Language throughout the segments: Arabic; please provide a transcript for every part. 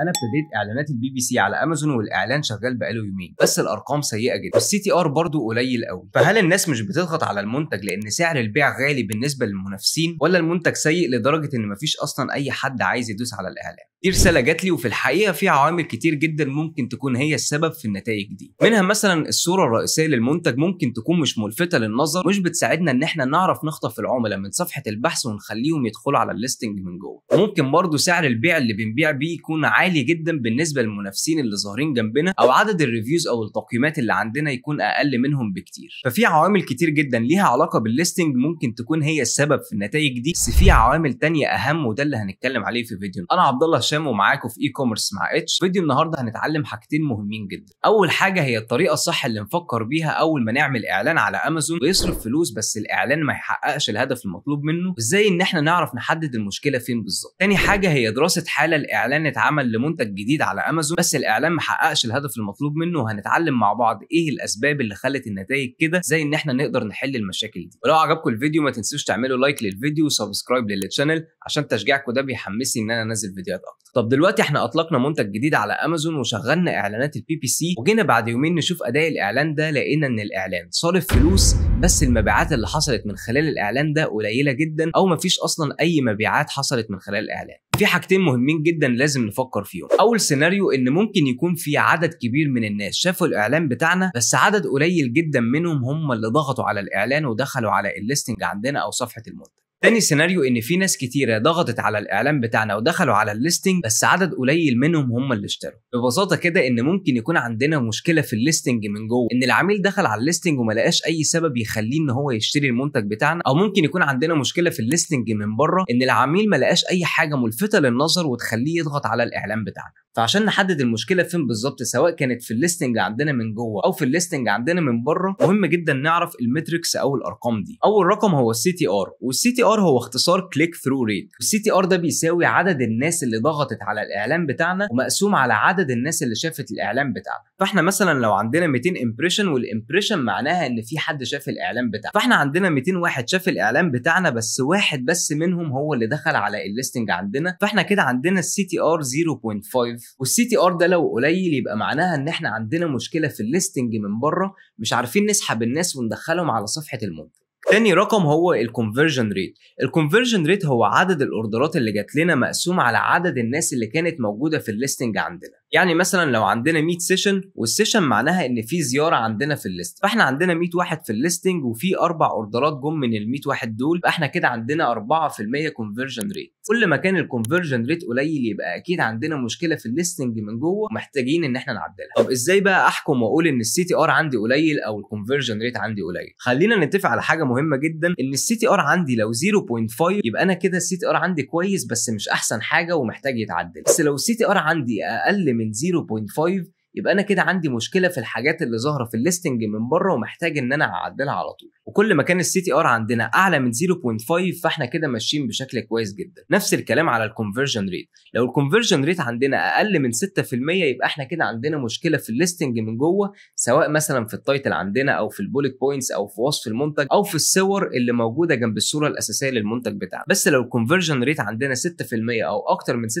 انا ابتديت اعلانات البي بي سي على امازون والاعلان شغال بقاله يومين بس الارقام سيئه جدا والسي تي ار برضه قليل قوي فهل الناس مش بتضغط على المنتج لان سعر البيع غالي بالنسبه للمنافسين ولا المنتج سيء لدرجه ان مفيش اصلا اي حد عايز يدوس على الاعلان دي رساله جات لي وفي الحقيقه في عوامل كتير جدا ممكن تكون هي السبب في النتائج دي منها مثلا الصوره الرئيسيه للمنتج ممكن تكون مش ملفته للنظر مش بتساعدنا ان احنا نعرف نخطف العملاء من صفحه البحث ونخليهم يدخلوا على الليستنج من جوه ممكن برضه سعر البيع اللي بنبيع بيه يكون عالي عالي جدا بالنسبه للمنافسين اللي ظاهرين جنبنا او عدد الريفيوز او التقييمات اللي عندنا يكون اقل منهم بكتير ففي عوامل كتير جدا ليها علاقه بالليستنج ممكن تكون هي السبب في النتائج دي بس في عوامل تانية اهم وده اللي هنتكلم عليه في فيديو انا عبد الله هشام ومعاكم في اي كوميرس مع اتش فيديو النهارده هنتعلم حاجتين مهمين جدا اول حاجه هي الطريقه الصح اللي نفكر بيها اول ما نعمل اعلان على امازون ويصرف فلوس بس الاعلان ما يحققش الهدف المطلوب منه ازاي ان احنا نعرف نحدد المشكله فين بالظبط تاني حاجه هي دراسه حاله الاعلان اتعمل لمنتج جديد على امازون بس الاعلان ما حققش الهدف المطلوب منه وهنتعلم مع بعض ايه الاسباب اللي خلت النتائج كده زي ان احنا نقدر نحل المشاكل دي ولو عجبكم الفيديو ما تنسوش تعملوا لايك للفيديو وسبسكرايب للتشانل عشان تشجيعكم ده بيحمسني ان انا انزل فيديوهات اكتر طب دلوقتي احنا اطلقنا منتج جديد على امازون وشغلنا اعلانات البي بي سي وجينا بعد يومين نشوف اداء الاعلان ده لقينا ان الاعلان صارف فلوس بس المبيعات اللي حصلت من خلال الاعلان ده قليله جدا او مفيش اصلا اي مبيعات حصلت من خلال الاعلان في حاجتين مهمين جدا لازم نفكر فيهم اول سيناريو ان ممكن يكون في عدد كبير من الناس شافوا الاعلان بتاعنا بس عدد قليل جدا منهم هم اللي ضغطوا على الاعلان ودخلوا على الليستنج عندنا او صفحه المنتج تاني سيناريو ان في ناس كتيره ضغطت على الاعلان بتاعنا ودخلوا على الليستنج بس عدد قليل منهم هم اللي اشتروا ببساطه كده ان ممكن يكون عندنا مشكله في الليستنج من جوه ان العميل دخل على الليستنج وما لقاش اي سبب يخليه ان هو يشتري المنتج بتاعنا او ممكن يكون عندنا مشكله في الليستنج من بره ان العميل ما لقاش اي حاجه ملفته للنظر وتخليه يضغط على الاعلان بتاعنا فعشان نحدد المشكله فين بالظبط سواء كانت في الليستنج عندنا من جوه او في الليستنج عندنا من بره مهم جدا نعرف المتريكس او الارقام دي اول رقم هو السي تي ار والسي تي ار هو اختصار كليك ثرو ريت والسي تي ار ده بيساوي عدد الناس اللي ضغطت على الاعلان بتاعنا ومقسوم على عدد الناس اللي شافت الاعلان بتاعنا فاحنا مثلا لو عندنا 200 امبريشن والامبريشن معناها ان في حد شاف الاعلان بتاعنا فاحنا عندنا 200 واحد شاف الاعلان بتاعنا بس واحد بس منهم هو اللي دخل على الليستنج عندنا فاحنا كده عندنا السي تي ار 0.5 والسي تي ار ده لو قليل يبقى معناها ان احنا عندنا مشكله في الليستنج من بره مش عارفين نسحب الناس وندخلهم على صفحه المنتج تاني رقم هو الكونفرجن ريت الكونفرجن ريت هو عدد الاوردرات اللي جات لنا مقسوم على عدد الناس اللي كانت موجوده في الليستنج عندنا يعني مثلا لو عندنا 100 سيشن والسيشن معناها ان في زياره عندنا في الليست فاحنا عندنا 100 واحد في الليستنج وفي اربع اوردرات جم من ال 100 واحد دول فاحنا كده عندنا 4% كونفرجن ريت كل ما كان الكونفرجن ريت قليل يبقى اكيد عندنا مشكله في الليستنج من جوه محتاجين ان احنا نعدلها طب ازاي بقى احكم واقول ان السي تي ار عندي قليل او الكونفرجن ريت عندي قليل خلينا نتفق على حاجه مهمه جدا ان السي تي ار عندي لو 0.5 يبقى انا كده السي تي ار عندي كويس بس مش احسن حاجه ومحتاج يتعدل بس لو السي تي ار عندي اقل من 0.5. يبقى انا كده عندي مشكله في الحاجات اللي ظاهره في الليستنج من بره ومحتاج ان انا اعدلها على طول وكل ما كان السي تي ار عندنا اعلى من 0.5 فاحنا كده ماشيين بشكل كويس جدا نفس الكلام على الكونفرجن ريت لو الكونفرجن ريت عندنا اقل من 6% يبقى احنا كده عندنا مشكله في الليستنج من جوه سواء مثلا في التايتل عندنا او في البوليت بوينتس او في وصف المنتج او في الصور اللي موجوده جنب الصوره الاساسيه للمنتج بتاعنا بس لو الكونفرجن ريت عندنا 6% او اكتر من 6%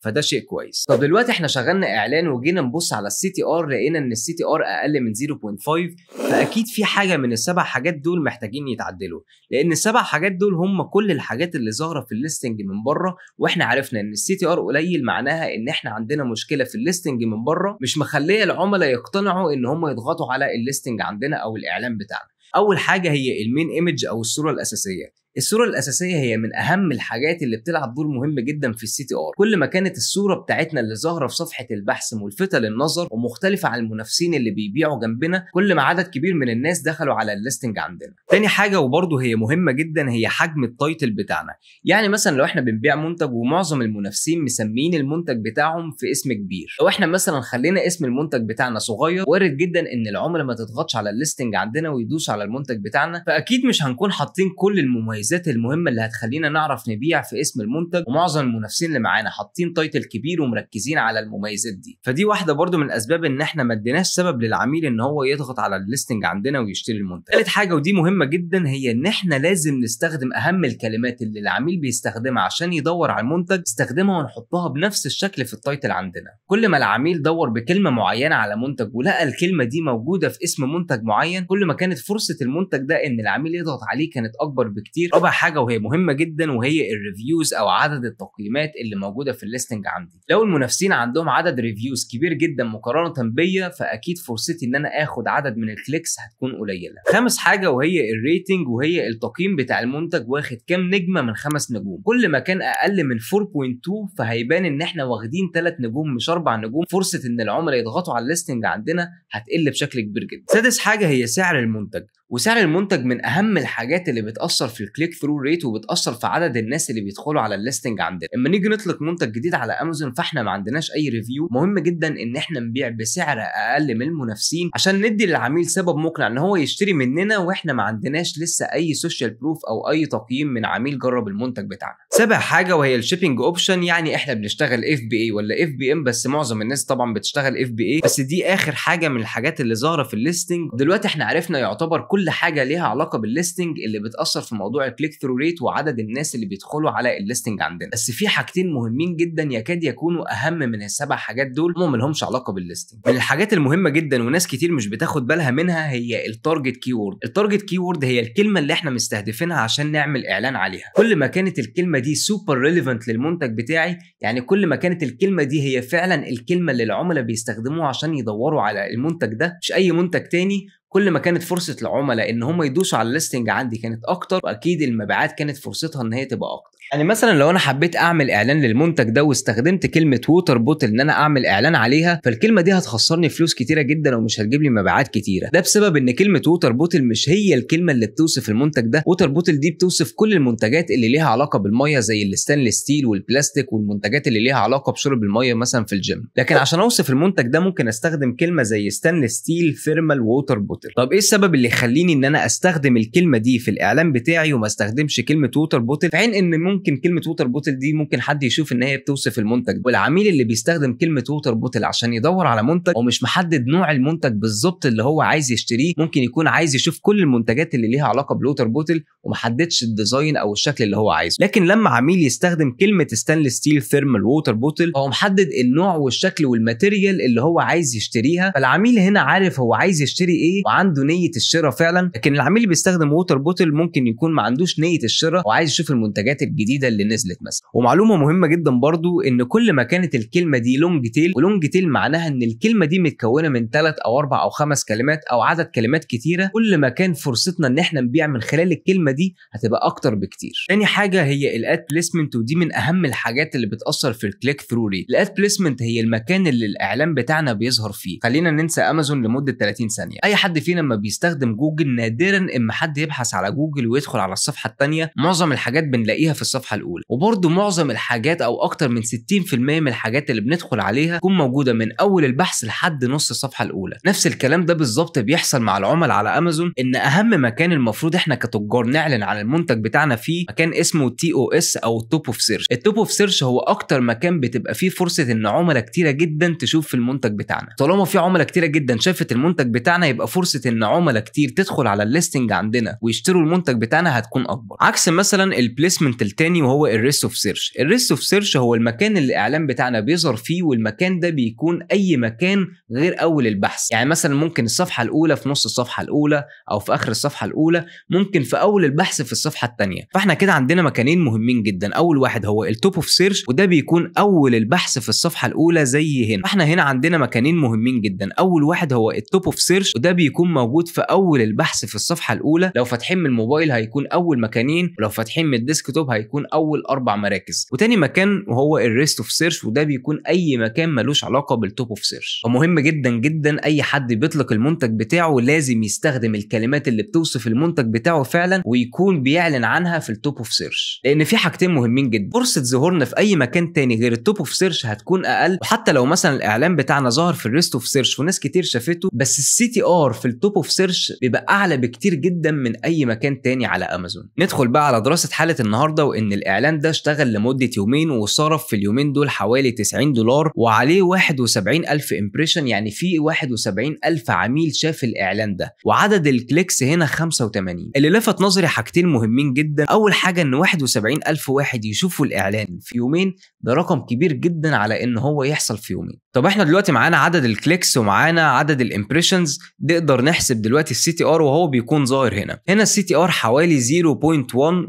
فده شيء كويس طب دلوقتي احنا شغلنا اعلان وجينا نبص نبص على السي تي ار لقينا ان السي تي ار اقل من 0.5 فاكيد في حاجه من السبع حاجات دول محتاجين يتعدلوا لان السبع حاجات دول هم كل الحاجات اللي ظاهره في الليستنج من بره واحنا عرفنا ان السي تي ار قليل معناها ان احنا عندنا مشكله في الليستنج من بره مش مخليه العملاء يقتنعوا ان هم يضغطوا على الليستنج عندنا او الاعلان بتاعنا اول حاجه هي المين ايمج او الصوره الاساسيه الصوره الاساسيه هي من اهم الحاجات اللي بتلعب دور مهم جدا في السي تي ار كل ما كانت الصوره بتاعتنا اللي ظاهره في صفحه البحث ملفته للنظر ومختلفه عن المنافسين اللي بيبيعوا جنبنا كل ما عدد كبير من الناس دخلوا على الليستنج عندنا تاني حاجه وبرضه هي مهمه جدا هي حجم التايتل بتاعنا يعني مثلا لو احنا بنبيع منتج ومعظم المنافسين مسميين المنتج بتاعهم في اسم كبير لو احنا مثلا خلينا اسم المنتج بتاعنا صغير وارد جدا ان العملاء ما تضغطش على الليستنج عندنا ويدوس على المنتج بتاعنا فاكيد مش هنكون حاطين كل المميزات المميزات المهمه اللي هتخلينا نعرف نبيع في اسم المنتج ومعظم المنافسين اللي معانا حاطين تايتل كبير ومركزين على المميزات دي فدي واحده برضو من الاسباب ان احنا ما اديناش سبب للعميل ان هو يضغط على الليستنج عندنا ويشتري المنتج ثالث حاجه ودي مهمه جدا هي ان احنا لازم نستخدم اهم الكلمات اللي العميل بيستخدمها عشان يدور على المنتج نستخدمها ونحطها بنفس الشكل في التايتل عندنا كل ما العميل دور بكلمه معينه على منتج ولقى الكلمه دي موجوده في اسم منتج معين كل ما كانت فرصه المنتج ده ان العميل يضغط عليه كانت اكبر بكتير رابع حاجه وهي مهمه جدا وهي الريفيوز او عدد التقييمات اللي موجوده في الليستنج عندي لو المنافسين عندهم عدد ريفيوز كبير جدا مقارنه بيا فاكيد فرصتي ان انا اخد عدد من الكليكس هتكون قليله خامس حاجه وهي الريتنج وهي التقييم بتاع المنتج واخد كام نجمه من خمس نجوم كل ما كان اقل من 4.2 فهيبان ان احنا واخدين 3 نجوم مش اربع نجوم فرصه ان العملاء يضغطوا على الليستنج عندنا هتقل بشكل كبير جدا سادس حاجه هي سعر المنتج وسعر المنتج من اهم الحاجات اللي بتاثر في الكليك ثرو ريت وبتاثر في عدد الناس اللي بيدخلوا على الليستنج عندنا اما نيجي نطلق منتج جديد على امازون فاحنا ما عندناش اي ريفيو مهم جدا ان احنا نبيع بسعر اقل من المنافسين عشان ندي للعميل سبب مقنع ان هو يشتري مننا واحنا ما عندناش لسه اي سوشيال بروف او اي تقييم من عميل جرب المنتج بتاعنا سابع حاجه وهي الشيبنج اوبشن يعني احنا بنشتغل اف بي اي ولا اف بي ام بس معظم الناس طبعا بتشتغل اف بي اي بس دي اخر حاجه من الحاجات اللي ظاهره في الليستنج دلوقتي احنا عرفنا يعتبر كل حاجه ليها علاقه بالليستنج اللي بتاثر في موضوع الكليك ثرو ريت وعدد الناس اللي بيدخلوا على الليستنج عندنا بس في حاجتين مهمين جدا يكاد يكونوا اهم من السبع حاجات دول هم لهمش علاقه بالليستنج من الحاجات المهمه جدا وناس كتير مش بتاخد بالها منها هي التارجت كيورد التارجت كيورد هي الكلمه اللي احنا مستهدفينها عشان نعمل اعلان عليها كل ما كانت الكلمه دي دي سوبر ريليفنت للمنتج بتاعي يعني كل ما كانت الكلمه دي هي فعلا الكلمه اللي العملاء بيستخدموها عشان يدوروا على المنتج ده مش اي منتج تاني كل ما كانت فرصه العملاء ان هم يدوسوا على الليستنج عندي كانت اكتر واكيد المبيعات كانت فرصتها ان هي تبقى اكتر يعني مثلا لو انا حبيت اعمل اعلان للمنتج ده واستخدمت كلمه ووتر بوتل ان انا اعمل اعلان عليها فالكلمه دي هتخسرني فلوس كتيره جدا ومش هتجيب لي مبيعات كتيره ده بسبب ان كلمه ووتر بوتل مش هي الكلمه اللي بتوصف المنتج ده ووتر بوتل دي بتوصف كل المنتجات اللي ليها علاقه بالميه زي الستانلس ستيل والبلاستيك والمنتجات اللي ليها علاقه بشرب الميه مثلا في الجيم لكن عشان اوصف المنتج ده ممكن استخدم كلمه زي ستانلس ستيل ثيرمال ووتر بوتل توتر طب ايه السبب اللي يخليني ان انا استخدم الكلمه دي في الاعلان بتاعي وما استخدمش كلمه ووتر بوتل في عين ان ممكن كلمه ووتر بوتل دي ممكن حد يشوف ان هي بتوصف المنتج والعميل اللي بيستخدم كلمه ووتر بوتل عشان يدور على منتج ومش محدد نوع المنتج بالظبط اللي هو عايز يشتريه ممكن يكون عايز يشوف كل المنتجات اللي ليها علاقه بالووتر بوتل ومحددش الديزاين او الشكل اللي هو عايزه لكن لما عميل يستخدم كلمه ستانلس ستيل ثيرمال ووتر بوتل هو محدد النوع والشكل والماتيريال اللي هو عايز يشتريها فالعميل هنا عارف هو عايز يشتري ايه وعنده نيه الشراء فعلا لكن العميل اللي بيستخدم ووتر بوتل ممكن يكون ما عندوش نيه الشراء وعايز يشوف المنتجات الجديده اللي نزلت مثلا ومعلومه مهمه جدا برضو ان كل ما كانت الكلمه دي لونج تيل ولونج تيل معناها ان الكلمه دي متكونه من ثلاث او اربع او خمس كلمات او عدد كلمات كتيره كل ما كان فرصتنا ان احنا نبيع من خلال الكلمه دي هتبقى اكتر بكتير تاني حاجه هي الاد بليسمنت ودي من اهم الحاجات اللي بتاثر في الكليك ثرو ريت الاد بليسمنت هي المكان اللي الاعلان بتاعنا بيظهر فيه خلينا ننسى امازون لمده 30 ثانيه اي حد فينا لما بيستخدم جوجل نادرا اما حد يبحث على جوجل ويدخل على الصفحه الثانيه معظم الحاجات بنلاقيها في الصفحه الاولى وبرده معظم الحاجات او اكتر من 60% من الحاجات اللي بندخل عليها تكون موجوده من اول البحث لحد نص الصفحه الاولى نفس الكلام ده بالظبط بيحصل مع العمل على امازون ان اهم مكان المفروض احنا كتجار نعلن عن المنتج بتاعنا فيه مكان اسمه تي او اس او توب اوف سيرش التوب اوف سيرش هو اكتر مكان بتبقى فيه فرصه ان عملاء كتيره جدا تشوف في المنتج بتاعنا طالما في عملاء كتيره جدا شافت المنتج بتاعنا يبقى فرصه فرصه ان عملاء كتير تدخل على الليستنج عندنا ويشتروا المنتج بتاعنا هتكون اكبر عكس مثلا البليسمنت التاني وهو الريست اوف سيرش الريست اوف سيرش هو المكان اللي الاعلان بتاعنا بيظهر فيه والمكان ده بيكون اي مكان غير اول البحث يعني مثلا ممكن الصفحه الاولى في نص الصفحه الاولى او في اخر الصفحه الاولى ممكن في اول البحث في الصفحه الثانيه فاحنا كده عندنا مكانين مهمين جدا اول واحد هو التوب اوف سيرش وده بيكون اول البحث في الصفحه الاولى زي هنا فاحنا هنا عندنا مكانين مهمين جدا اول واحد هو التوب اوف سيرش وده بيكون هيكون موجود في اول البحث في الصفحه الاولى لو فاتحين من الموبايل هيكون اول مكانين ولو فاتحين من الديسكتوب هيكون اول اربع مراكز وتاني مكان وهو الريست اوف سيرش وده بيكون اي مكان ملوش علاقه بالتوب اوف سيرش ومهم جدا جدا اي حد بيطلق المنتج بتاعه لازم يستخدم الكلمات اللي بتوصف المنتج بتاعه فعلا ويكون بيعلن عنها في التوب اوف سيرش لان في حاجتين مهمين جدا فرصه ظهورنا في اي مكان تاني غير التوب اوف سيرش هتكون اقل وحتى لو مثلا الاعلان بتاعنا ظهر في الريست اوف سيرش وناس كتير شافته بس السي تي ار في التوب اوف سيرش بيبقى اعلى بكتير جدا من اي مكان تاني على امازون ندخل بقى على دراسه حاله النهارده وان الاعلان ده اشتغل لمده يومين وصرف في اليومين دول حوالي 90 دولار وعليه 71 الف امبريشن يعني في 71 الف عميل شاف الاعلان ده وعدد الكليكس هنا 85 اللي لفت نظري حاجتين مهمين جدا اول حاجه ان 71 الف واحد يشوفوا الاعلان في يومين ده رقم كبير جدا على ان هو يحصل في يومين طب احنا دلوقتي معانا عدد الكليكس ومعانا عدد الامبريشنز نقدر نقدر نحسب دلوقتي السي تي ار وهو بيكون ظاهر هنا هنا السي تي ار حوالي 0.1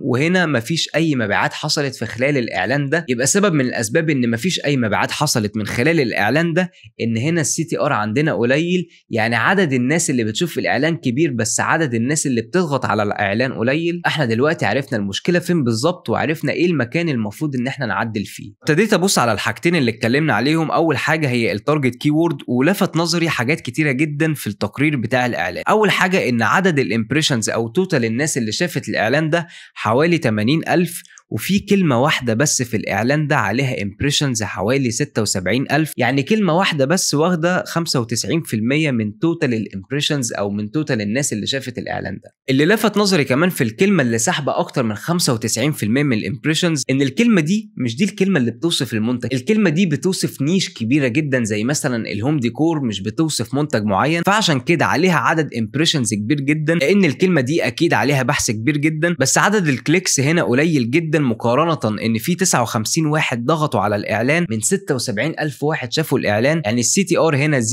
وهنا مفيش اي مبيعات حصلت في خلال الاعلان ده يبقى سبب من الاسباب ان مفيش اي مبيعات حصلت من خلال الاعلان ده ان هنا السي تي ار عندنا قليل يعني عدد الناس اللي بتشوف الاعلان كبير بس عدد الناس اللي بتضغط على الاعلان قليل احنا دلوقتي عرفنا المشكله فين بالظبط وعرفنا ايه المكان المفروض ان احنا نعدل فيه ابتديت ابص على الحاجتين اللي اتكلمنا عليهم اول حاجه هي التارجت كيورد ولفت نظري حاجات كتيره جدا في التقرير بتاع الاعلان اول حاجه ان عدد الامبريشنز او توتال الناس اللي شافت الاعلان ده حوالي 80000 وفي كلمة واحدة بس في الإعلان ده عليها امبريشنز حوالي 76 ألف يعني كلمة واحدة بس واخدة 95% من توتال الامبريشنز أو من توتال الناس اللي شافت الإعلان ده اللي لفت نظري كمان في الكلمة اللي سحبة أكتر من 95% من الامبريشنز إن الكلمة دي مش دي الكلمة اللي بتوصف المنتج الكلمة دي بتوصف نيش كبيرة جدا زي مثلا الهوم ديكور مش بتوصف منتج معين فعشان كده عليها عدد امبريشنز كبير جدا لأن الكلمة دي أكيد عليها بحث كبير جدا بس عدد الكليكس هنا قليل جدا مقارنه ان في 59 واحد ضغطوا على الاعلان من 76 الف واحد شافوا الاعلان يعني السي تي ار هنا 0.07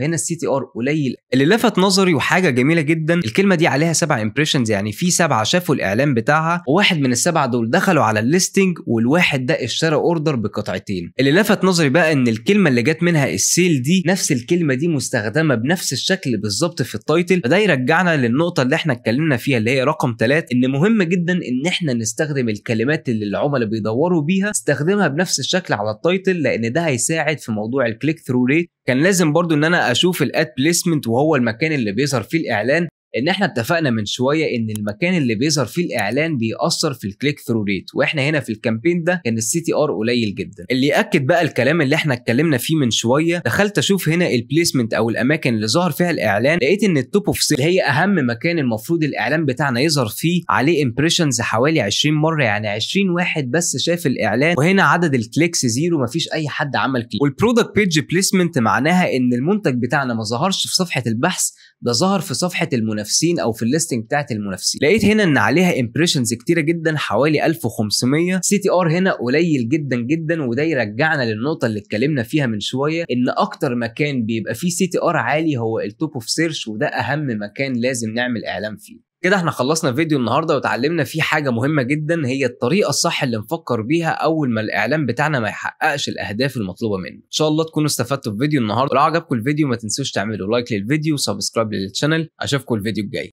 هنا السي تي ار قليل اللي لفت نظري وحاجه جميله جدا الكلمه دي عليها سبع امبريشنز يعني في سبعه شافوا الاعلان بتاعها وواحد من السبعه دول دخلوا على الليستنج والواحد ده اشترى اوردر بقطعتين اللي لفت نظري بقى ان الكلمه اللي جت منها السيل دي نفس الكلمه دي مستخدمه بنفس الشكل بالظبط في التايتل فده يرجعنا للنقطه اللي احنا اتكلمنا فيها اللي هي رقم ثلاث ان مهم جدا ان احنا نستخدم الكلمات اللي العملاء بيدوروا بيها استخدمها بنفس الشكل على التايتل لان ده هيساعد في موضوع الكليك ثرو ريت كان لازم برضو ان انا اشوف الاد بليسمنت وهو المكان اللي بيظهر فيه الاعلان ان احنا اتفقنا من شويه ان المكان اللي بيظهر فيه الاعلان بيأثر في الكليك ثرو ريت واحنا هنا في الكامبين ده كان السي تي ار قليل جدا اللي ياكد بقى الكلام اللي احنا اتكلمنا فيه من شويه دخلت اشوف هنا البليسمنت او الاماكن اللي ظهر فيها الاعلان لقيت ان التوب اوف سيل هي اهم مكان المفروض الاعلان بتاعنا يظهر فيه عليه امبريشنز حوالي 20 مره يعني 20 واحد بس شاف الاعلان وهنا عدد الكليكس زيرو مفيش اي حد عمل كليك والبرودكت بيج بليسمنت معناها ان المنتج بتاعنا ما ظهرش في صفحه البحث ده ظهر في صفحه المنافسين المنافسين او في الليستنج بتاعت المنافسين لقيت هنا ان عليها امبريشنز كتيره جدا حوالي 1500 سي تي ار هنا قليل جدا جدا وده يرجعنا للنقطه اللي اتكلمنا فيها من شويه ان اكتر مكان بيبقى فيه سي تي ار عالي هو التوب اوف سيرش وده اهم مكان لازم نعمل اعلان فيه كده احنا خلصنا فيديو النهارده وتعلمنا فيه حاجه مهمه جدا هي الطريقه الصح اللي نفكر بيها اول ما الاعلان بتاعنا ما يحققش الاهداف المطلوبه منه ان شاء الله تكونوا استفدتوا في فيديو النهارده ولو عجبكم الفيديو ما تنسوش تعملوا لايك للفيديو وسبسكرايب للشانل اشوفكم الفيديو الجاي